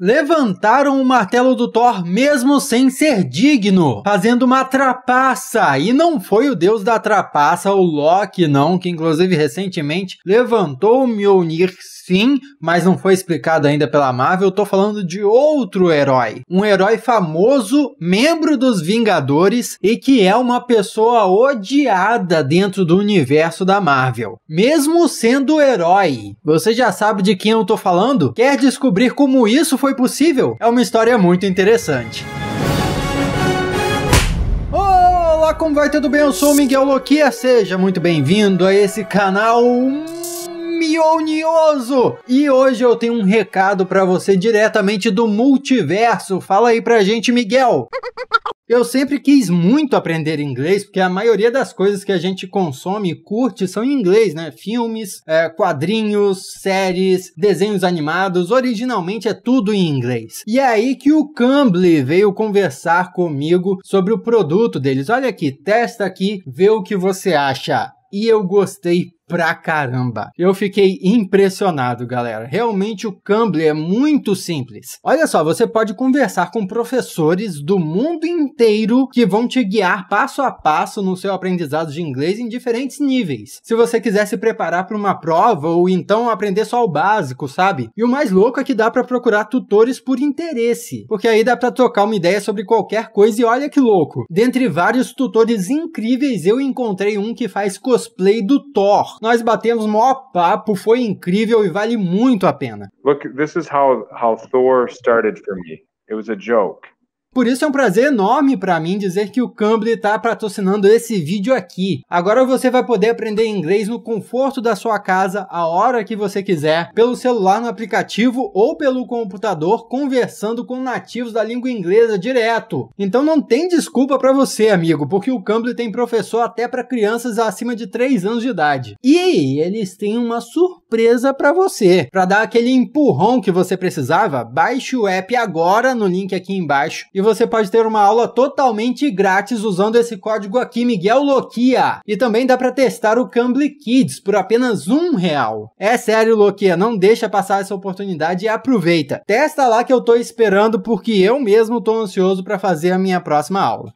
levantaram o martelo do Thor mesmo sem ser digno, fazendo uma trapaça. E não foi o deus da trapaça, o Loki, não, que inclusive recentemente levantou o Mjolnir sim, mas não foi explicado ainda pela Marvel. Eu tô falando de outro herói, um herói famoso, membro dos Vingadores e que é uma pessoa odiada dentro do universo da Marvel. Mesmo sendo herói, você já sabe de quem eu tô falando? Quer descobrir como isso foi foi possível é uma história muito interessante. Olá, como vai? Tudo bem? Eu sou o Miguel Loquia. Seja muito bem-vindo a esse canal mionioso. E hoje eu tenho um recado para você diretamente do multiverso. Fala aí pra gente, Miguel. Eu sempre quis muito aprender inglês, porque a maioria das coisas que a gente consome e curte são em inglês, né? Filmes, é, quadrinhos, séries, desenhos animados, originalmente é tudo em inglês. E é aí que o Cambly veio conversar comigo sobre o produto deles. Olha aqui, testa aqui, vê o que você acha. E eu gostei pra caramba. Eu fiquei impressionado, galera. Realmente o Cambly é muito simples. Olha só, você pode conversar com professores do mundo inteiro que vão te guiar passo a passo no seu aprendizado de inglês em diferentes níveis. Se você quiser se preparar para uma prova ou então aprender só o básico, sabe? E o mais louco é que dá para procurar tutores por interesse, porque aí dá para trocar uma ideia sobre qualquer coisa e olha que louco. Dentre vários tutores incríveis, eu encontrei um que faz cosplay do Thor. Nós batemos o maior papo, foi incrível e vale muito a pena. Look, this is how how Thor started for me. It was a joke. Por isso é um prazer enorme para mim dizer que o Cambly está patrocinando esse vídeo aqui. Agora você vai poder aprender inglês no conforto da sua casa, a hora que você quiser, pelo celular no aplicativo ou pelo computador, conversando com nativos da língua inglesa direto. Então não tem desculpa para você, amigo, porque o Cambly tem professor até para crianças acima de 3 anos de idade. E eles têm uma surpresa para você. Para dar aquele empurrão que você precisava, baixe o app agora no link aqui embaixo e você pode ter uma aula totalmente grátis usando esse código aqui, Miguel Loquia. E também dá para testar o Cambly Kids por apenas um real. É sério, Loquia, não deixa passar essa oportunidade e aproveita. Testa lá que eu tô esperando porque eu mesmo tô ansioso para fazer a minha próxima aula.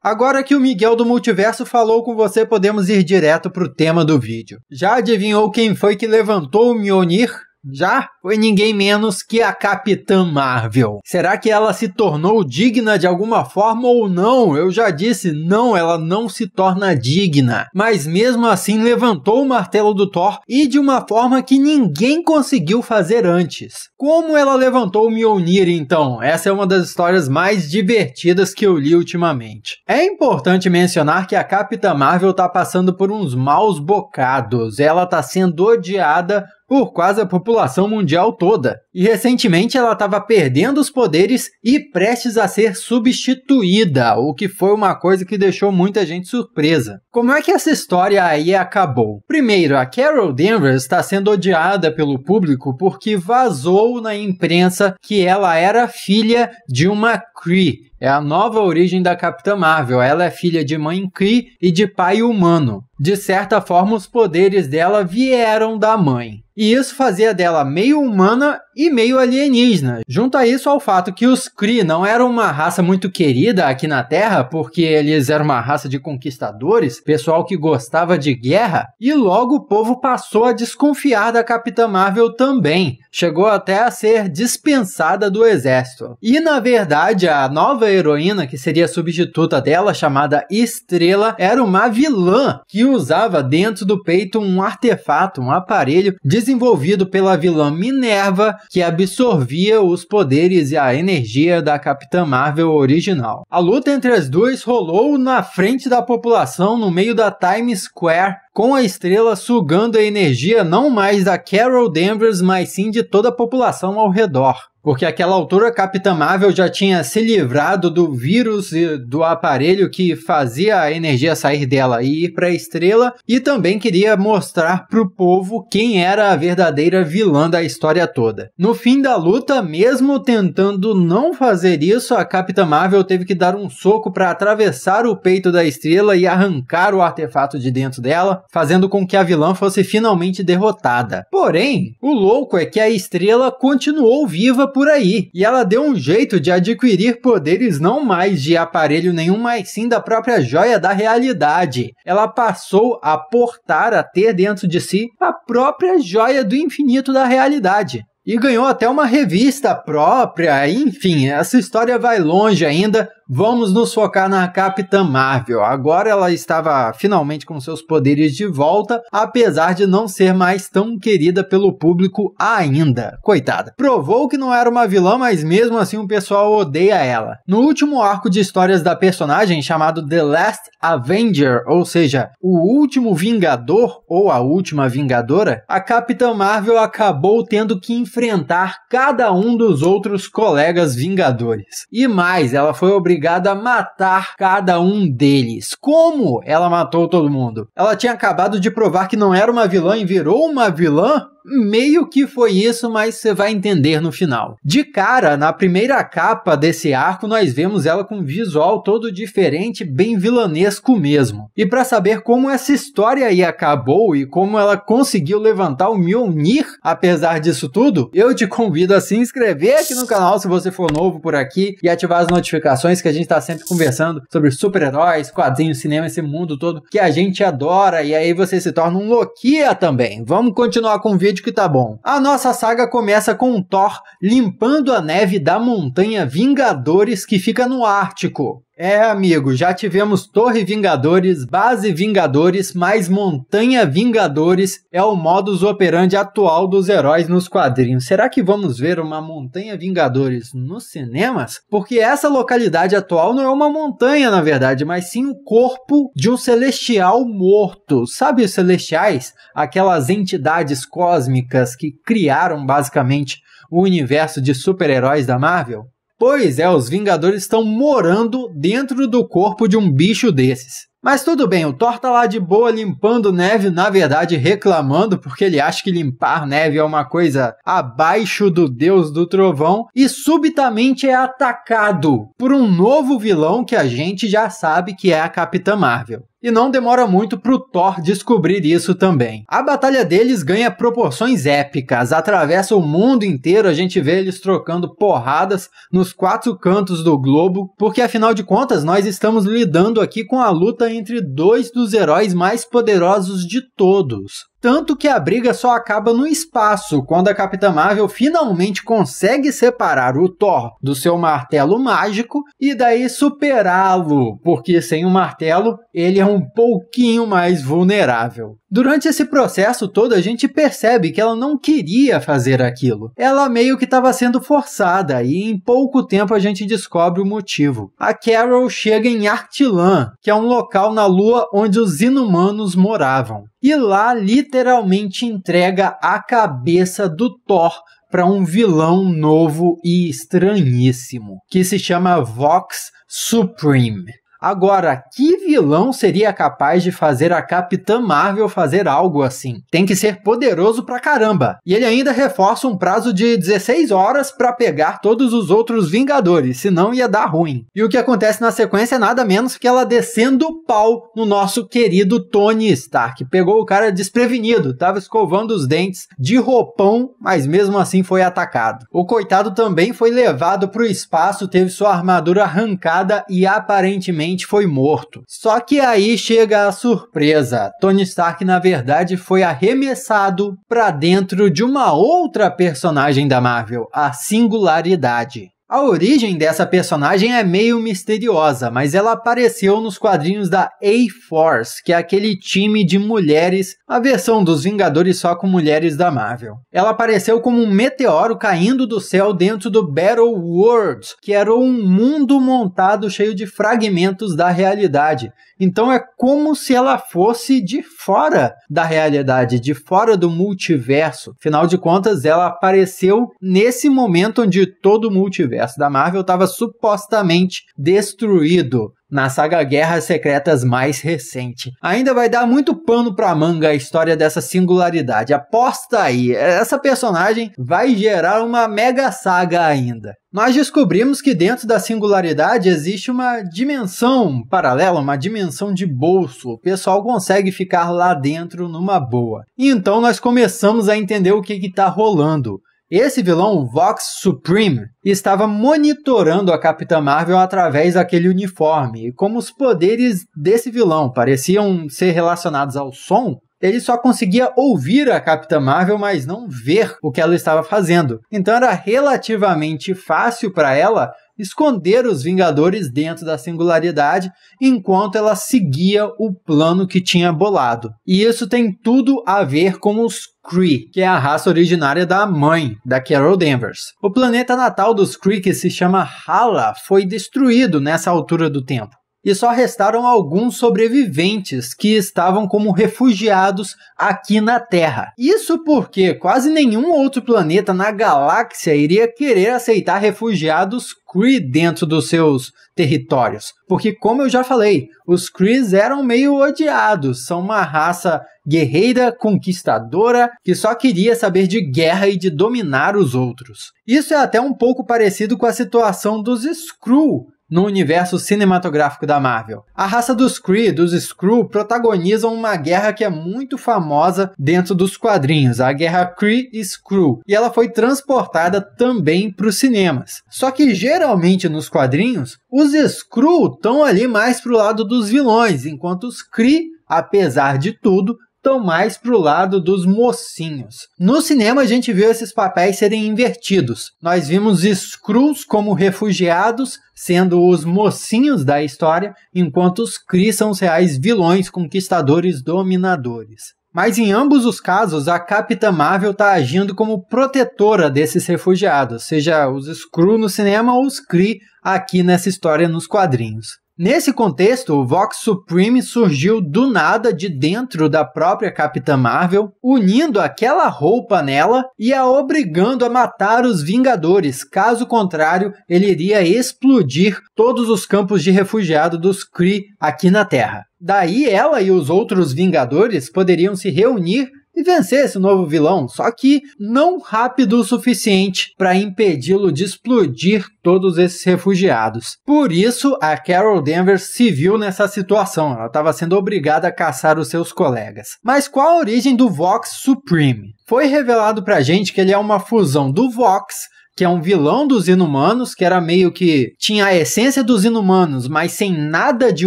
Agora que o Miguel do Multiverso falou com você, podemos ir direto pro tema do vídeo. Já adivinhou quem foi que levantou o Mionir? já foi ninguém menos que a Capitã Marvel. Será que ela se tornou digna de alguma forma ou não? Eu já disse, não, ela não se torna digna. Mas mesmo assim levantou o martelo do Thor e de uma forma que ninguém conseguiu fazer antes. Como ela levantou o Mjolnir então? Essa é uma das histórias mais divertidas que eu li ultimamente. É importante mencionar que a Capitã Marvel tá passando por uns maus bocados. Ela tá sendo odiada por quase a população mundial toda. E recentemente ela estava perdendo os poderes e prestes a ser substituída, o que foi uma coisa que deixou muita gente surpresa. Como é que essa história aí acabou? Primeiro, a Carol Danvers está sendo odiada pelo público porque vazou na imprensa que ela era filha de uma Cree é a nova origem da Capitã Marvel. Ela é filha de mãe Kree e de pai humano. De certa forma, os poderes dela vieram da mãe. E isso fazia dela meio humana e meio alienígena. Junto a isso ao fato que os Kree não eram uma raça muito querida aqui na Terra, porque eles eram uma raça de conquistadores, pessoal que gostava de guerra, e logo o povo passou a desconfiar da Capitã Marvel também. Chegou até a ser dispensada do exército. E na verdade, a nova a heroína, que seria a substituta dela, chamada Estrela, era uma vilã que usava dentro do peito um artefato, um aparelho desenvolvido pela vilã Minerva, que absorvia os poderes e a energia da Capitã Marvel original. A luta entre as duas rolou na frente da população, no meio da Times Square, com a estrela sugando a energia não mais da Carol Danvers, mas sim de toda a população ao redor porque àquela altura Capitã Marvel já tinha se livrado do vírus e do aparelho que fazia a energia sair dela e ir para a estrela, e também queria mostrar para o povo quem era a verdadeira vilã da história toda. No fim da luta, mesmo tentando não fazer isso, a Capitã Marvel teve que dar um soco para atravessar o peito da estrela e arrancar o artefato de dentro dela, fazendo com que a vilã fosse finalmente derrotada. Porém, o louco é que a estrela continuou viva por aí, e ela deu um jeito de adquirir poderes não mais de aparelho nenhum, mas sim da própria joia da realidade. Ela passou a portar, a ter dentro de si, a própria joia do infinito da realidade e ganhou até uma revista própria. Enfim, essa história vai longe ainda, Vamos nos focar na Capitã Marvel. Agora ela estava finalmente com seus poderes de volta, apesar de não ser mais tão querida pelo público ainda. Coitada. Provou que não era uma vilã, mas mesmo assim o pessoal odeia ela. No último arco de histórias da personagem, chamado The Last Avenger, ou seja, o último Vingador ou a última Vingadora, a Capitã Marvel acabou tendo que enfrentar cada um dos outros colegas Vingadores. E mais, ela foi obrigada obrigada a matar cada um deles. Como ela matou todo mundo? Ela tinha acabado de provar que não era uma vilã e virou uma vilã? meio que foi isso, mas você vai entender no final. De cara, na primeira capa desse arco, nós vemos ela com um visual todo diferente, bem vilanesco mesmo. E para saber como essa história aí acabou e como ela conseguiu levantar o Mjolnir, apesar disso tudo, eu te convido a se inscrever aqui no canal se você for novo por aqui e ativar as notificações que a gente está sempre conversando sobre super-heróis, quadrinhos, cinema, esse mundo todo que a gente adora. E aí você se torna um loquia também. Vamos continuar com o vídeo vídeo que tá bom. A nossa saga começa com Thor limpando a neve da montanha Vingadores que fica no Ártico. É, amigo, já tivemos Torre Vingadores, Base Vingadores, mais Montanha Vingadores é o modus operandi atual dos heróis nos quadrinhos. Será que vamos ver uma Montanha Vingadores nos cinemas? Porque essa localidade atual não é uma montanha, na verdade, mas sim o corpo de um celestial morto. Sabe os celestiais? Aquelas entidades cósmicas que criaram basicamente o universo de super-heróis da Marvel? Pois é, os Vingadores estão morando dentro do corpo de um bicho desses. Mas tudo bem, o Thor tá lá de boa limpando neve, na verdade reclamando, porque ele acha que limpar neve é uma coisa abaixo do deus do trovão, e subitamente é atacado por um novo vilão que a gente já sabe que é a Capitã Marvel. E não demora muito pro Thor descobrir isso também. A batalha deles ganha proporções épicas, atravessa o mundo inteiro, a gente vê eles trocando porradas nos quatro cantos do globo, porque afinal de contas nós estamos lidando aqui com a luta entre dois dos heróis mais poderosos de todos tanto que a briga só acaba no espaço quando a Capitã Marvel finalmente consegue separar o Thor do seu martelo mágico e daí superá-lo, porque sem o martelo ele é um pouquinho mais vulnerável. Durante esse processo todo, a gente percebe que ela não queria fazer aquilo. Ela meio que estava sendo forçada, e em pouco tempo a gente descobre o motivo. A Carol chega em Artilan, que é um local na Lua onde os inumanos moravam e lá literalmente entrega a cabeça do Thor para um vilão novo e estranhíssimo, que se chama Vox Supreme. Agora, que vilão seria capaz de fazer a Capitã Marvel fazer algo assim? Tem que ser poderoso pra caramba. E ele ainda reforça um prazo de 16 horas para pegar todos os outros Vingadores, senão ia dar ruim. E o que acontece na sequência é nada menos que ela descendo o pau no nosso querido Tony Stark. Pegou o cara desprevenido, tava escovando os dentes de roupão, mas mesmo assim foi atacado. O coitado também foi levado pro espaço, teve sua armadura arrancada e aparentemente foi morto. Só que aí chega a surpresa: Tony Stark, na verdade, foi arremessado para dentro de uma outra personagem da Marvel, a Singularidade. A origem dessa personagem é meio misteriosa, mas ela apareceu nos quadrinhos da A-Force, que é aquele time de mulheres, a versão dos Vingadores só com mulheres da Marvel. Ela apareceu como um meteoro caindo do céu dentro do Battle World, que era um mundo montado cheio de fragmentos da realidade. Então é como se ela fosse de fora da realidade, de fora do multiverso. Afinal de contas, ela apareceu nesse momento onde todo o multiverso universo da Marvel estava supostamente destruído na saga Guerras Secretas mais recente. Ainda vai dar muito pano a manga a história dessa singularidade. Aposta aí, essa personagem vai gerar uma mega saga ainda. Nós descobrimos que dentro da singularidade existe uma dimensão paralela, uma dimensão de bolso. O pessoal consegue ficar lá dentro numa boa. E então nós começamos a entender o que está rolando. Esse vilão, Vox Supreme, estava monitorando a Capitã Marvel através daquele uniforme, e como os poderes desse vilão pareciam ser relacionados ao som, ele só conseguia ouvir a Capitã Marvel, mas não ver o que ela estava fazendo. Então era relativamente fácil para ela esconder os Vingadores dentro da singularidade enquanto ela seguia o plano que tinha bolado. E isso tem tudo a ver com os Kree, que é a raça originária da mãe, da Carol Danvers. O planeta natal dos Kree, que se chama Hala, foi destruído nessa altura do tempo e só restaram alguns sobreviventes que estavam como refugiados aqui na Terra. Isso porque quase nenhum outro planeta na galáxia iria querer aceitar refugiados Kree dentro dos seus territórios. Porque, como eu já falei, os Krees eram meio odiados, são uma raça guerreira, conquistadora, que só queria saber de guerra e de dominar os outros. Isso é até um pouco parecido com a situação dos Skrull, no universo cinematográfico da Marvel. A raça dos Kree, dos Skrull, protagonizam uma guerra que é muito famosa dentro dos quadrinhos, a Guerra Kree Skrull, e ela foi transportada também para os cinemas. Só que geralmente nos quadrinhos, os Skrull estão ali mais para o lado dos vilões, enquanto os Kree apesar de tudo, estão mais pro lado dos mocinhos. No cinema, a gente viu esses papéis serem invertidos. Nós vimos Skrulls como refugiados, sendo os mocinhos da história, enquanto os Kree são os reais vilões, conquistadores, dominadores. Mas em ambos os casos, a Capitã Marvel está agindo como protetora desses refugiados, seja os Skrull no cinema ou os Kree aqui nessa história nos quadrinhos. Nesse contexto, o Vox Supreme surgiu do nada de dentro da própria Capitã Marvel, unindo aquela roupa nela e a obrigando a matar os Vingadores, caso contrário, ele iria explodir todos os campos de refugiado dos Kree aqui na Terra. Daí ela e os outros Vingadores poderiam se reunir e vencer esse novo vilão, só que não rápido o suficiente para impedi-lo de explodir todos esses refugiados. Por isso, a Carol Danvers se viu nessa situação, ela estava sendo obrigada a caçar os seus colegas. Mas qual a origem do Vox Supreme? Foi revelado pra gente que ele é uma fusão do Vox que é um vilão dos inumanos, que era meio que tinha a essência dos inumanos, mas sem nada de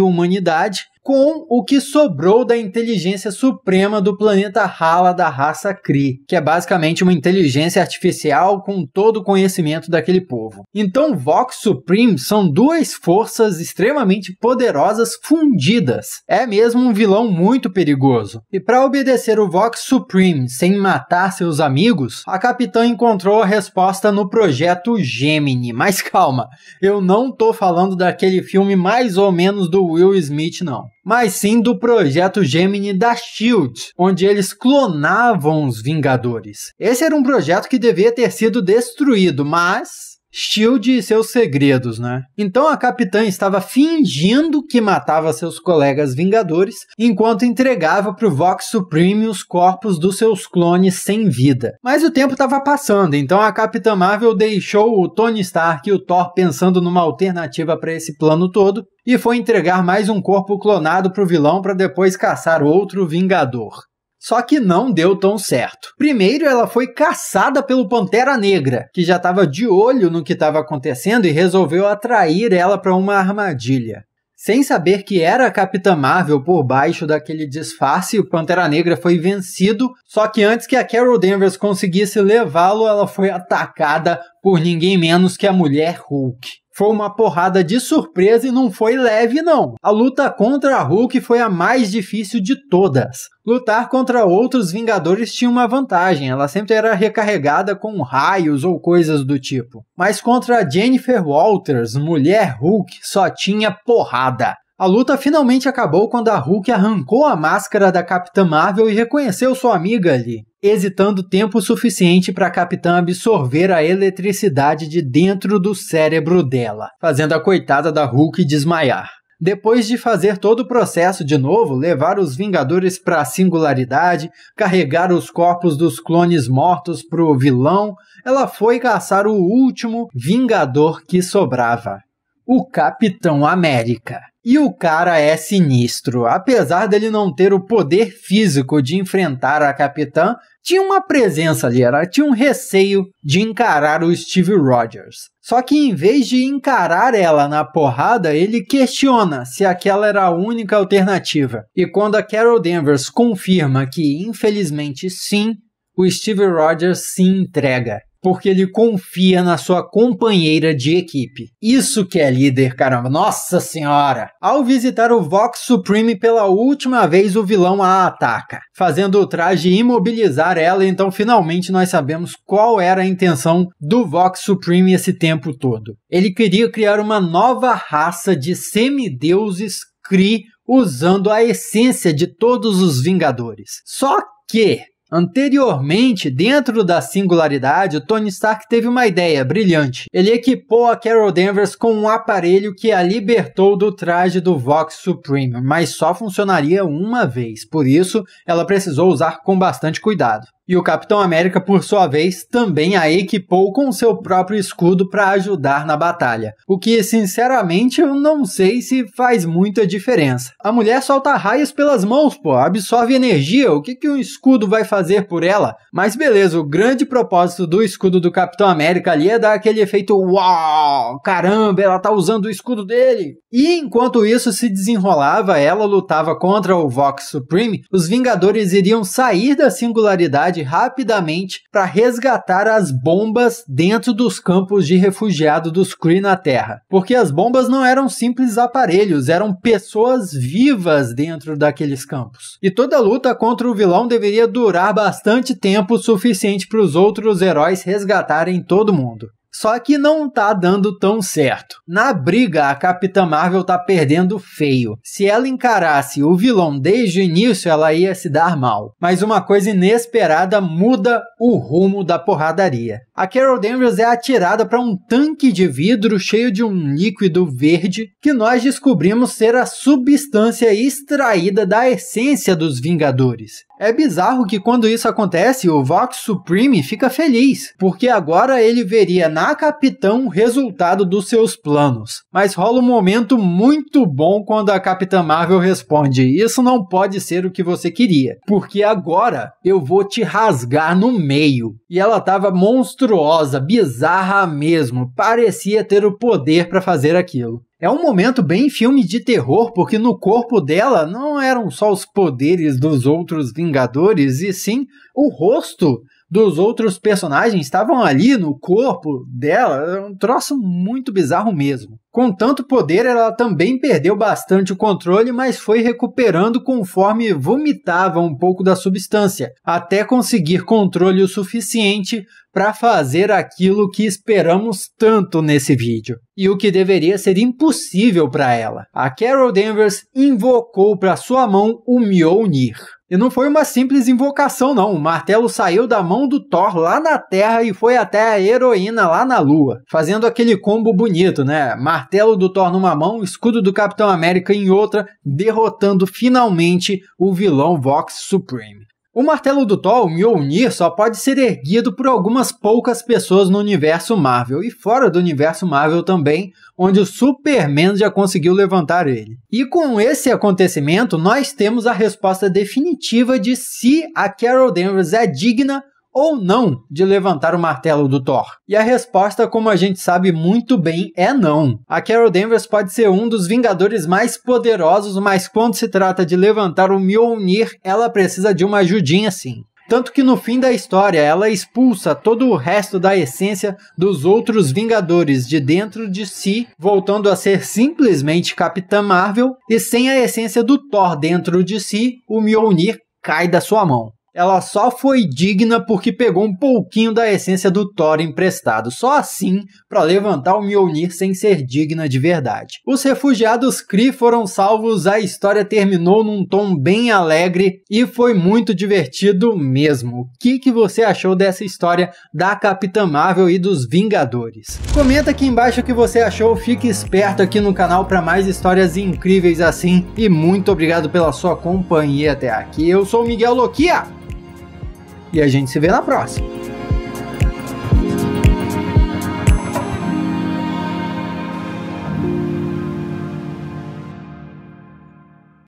humanidade, com o que sobrou da inteligência suprema do planeta Hala da raça Kree, que é basicamente uma inteligência artificial com todo o conhecimento daquele povo. Então, Vox Supreme são duas forças extremamente poderosas fundidas. É mesmo um vilão muito perigoso. E para obedecer o Vox Supreme sem matar seus amigos, a capitã encontrou a resposta no projeto Gemini. Mas calma, eu não tô falando daquele filme mais ou menos do Will Smith não mas sim do projeto Gemini da Shield, onde eles clonavam os Vingadores. Esse era um projeto que devia ter sido destruído, mas Shield e seus segredos, né? Então a capitã estava fingindo que matava seus colegas vingadores, enquanto entregava para o Vox Supreme os corpos dos seus clones sem vida. Mas o tempo estava passando, então a Capitã Marvel deixou o Tony Stark e o Thor pensando numa alternativa para esse plano todo e foi entregar mais um corpo clonado para o vilão para depois caçar outro vingador. Só que não deu tão certo. Primeiro, ela foi caçada pelo Pantera Negra, que já estava de olho no que estava acontecendo e resolveu atrair ela para uma armadilha. Sem saber que era a Capitã Marvel por baixo daquele disfarce, o Pantera Negra foi vencido, só que antes que a Carol Danvers conseguisse levá-lo, ela foi atacada por ninguém menos que a Mulher Hulk. Foi uma porrada de surpresa e não foi leve, não. A luta contra a Hulk foi a mais difícil de todas. Lutar contra outros Vingadores tinha uma vantagem, ela sempre era recarregada com raios ou coisas do tipo. Mas contra Jennifer Walters, mulher Hulk, só tinha porrada. A luta finalmente acabou quando a Hulk arrancou a máscara da Capitã Marvel e reconheceu sua amiga ali, hesitando tempo suficiente para a Capitã absorver a eletricidade de dentro do cérebro dela, fazendo a coitada da Hulk desmaiar depois de fazer todo o processo de novo, levar os Vingadores para a singularidade, carregar os corpos dos clones mortos para o vilão, ela foi caçar o último Vingador que sobrava: o Capitão América. E o cara é sinistro. Apesar dele não ter o poder físico de enfrentar a capitã, tinha uma presença ali, ela tinha um receio de encarar o Steve Rogers. Só que em vez de encarar ela na porrada, ele questiona se aquela era a única alternativa. E quando a Carol Danvers confirma que, infelizmente, sim, o Steve Rogers se entrega porque ele confia na sua companheira de equipe. Isso que é líder, caramba. Nossa senhora! Ao visitar o Vox Supreme pela última vez, o vilão a ataca, fazendo o traje imobilizar ela, então finalmente nós sabemos qual era a intenção do Vox Supreme esse tempo todo. Ele queria criar uma nova raça de semideuses Kree usando a essência de todos os Vingadores. Só que Anteriormente, dentro da singularidade, Tony Stark teve uma ideia brilhante. Ele equipou a Carol Danvers com um aparelho que a libertou do traje do Vox Supreme, mas só funcionaria uma vez, por isso ela precisou usar com bastante cuidado. E o Capitão América, por sua vez, também a equipou com seu próprio escudo para ajudar na batalha. O que, sinceramente, eu não sei se faz muita diferença. A mulher solta raios pelas mãos, pô, absorve energia, o que, que um escudo vai fazer por ela? Mas beleza, o grande propósito do escudo do Capitão América ali é dar aquele efeito uau, caramba, ela tá usando o escudo dele. E enquanto isso se desenrolava, ela lutava contra o Vox Supreme, os Vingadores iriam sair da singularidade cidade rapidamente para resgatar as bombas dentro dos campos de refugiado dos Kree na Terra. Porque as bombas não eram simples aparelhos, eram pessoas vivas dentro daqueles campos. E toda luta contra o vilão deveria durar bastante tempo suficiente para os outros heróis resgatarem todo mundo. Só que não tá dando tão certo. Na briga, a Capitã Marvel tá perdendo feio. Se ela encarasse o vilão desde o início, ela ia se dar mal. Mas uma coisa inesperada muda o rumo da porradaria. A Carol Danvers é atirada para um tanque de vidro cheio de um líquido verde que nós descobrimos ser a substância extraída da essência dos Vingadores. É bizarro que quando isso acontece, o Vox Supreme fica feliz, porque agora ele veria na Capitão o resultado dos seus planos. Mas rola um momento muito bom quando a Capitã Marvel responde: Isso não pode ser o que você queria, porque agora eu vou te rasgar no meio. E ela tava monstruosa, bizarra mesmo, parecia ter o poder para fazer aquilo. É um momento bem filme de terror, porque no corpo dela não eram só os poderes dos outros Vingadores, e sim o rosto dos outros personagens estavam ali no corpo dela. É um troço muito bizarro mesmo. Com tanto poder, ela também perdeu bastante o controle, mas foi recuperando conforme vomitava um pouco da substância, até conseguir controle o suficiente para fazer aquilo que esperamos tanto nesse vídeo, e o que deveria ser impossível para ela. A Carol Danvers invocou para sua mão o Mjolnir. E não foi uma simples invocação, não. O martelo saiu da mão do Thor lá na Terra e foi até a heroína lá na Lua, fazendo aquele combo bonito, né? Martelo do Thor numa mão, escudo do Capitão América em outra, derrotando finalmente o vilão Vox Supreme. O martelo do Thor, Mjolnir, só pode ser erguido por algumas poucas pessoas no universo Marvel e fora do universo Marvel também, onde o Superman já conseguiu levantar ele. E com esse acontecimento, nós temos a resposta definitiva de se a Carol Danvers é digna ou não de levantar o martelo do Thor? E a resposta, como a gente sabe muito bem, é não. A Carol Danvers pode ser um dos Vingadores mais poderosos, mas quando se trata de levantar o Mjolnir, ela precisa de uma ajudinha sim. Tanto que no fim da história ela expulsa todo o resto da essência dos outros Vingadores de dentro de si, voltando a ser simplesmente Capitã Marvel, e sem a essência do Thor dentro de si, o Mjolnir cai da sua mão. Ela só foi digna porque pegou um pouquinho da essência do Thor emprestado, só assim para levantar o Mjolnir sem ser digna de verdade. Os refugiados Kree foram salvos, a história terminou num tom bem alegre e foi muito divertido mesmo. O que, que você achou dessa história da Capitã Marvel e dos Vingadores? Comenta aqui embaixo o que você achou, fique esperto aqui no canal para mais histórias incríveis assim e muito obrigado pela sua companhia até aqui. Eu sou o Miguel Loquia e a gente se vê na próxima.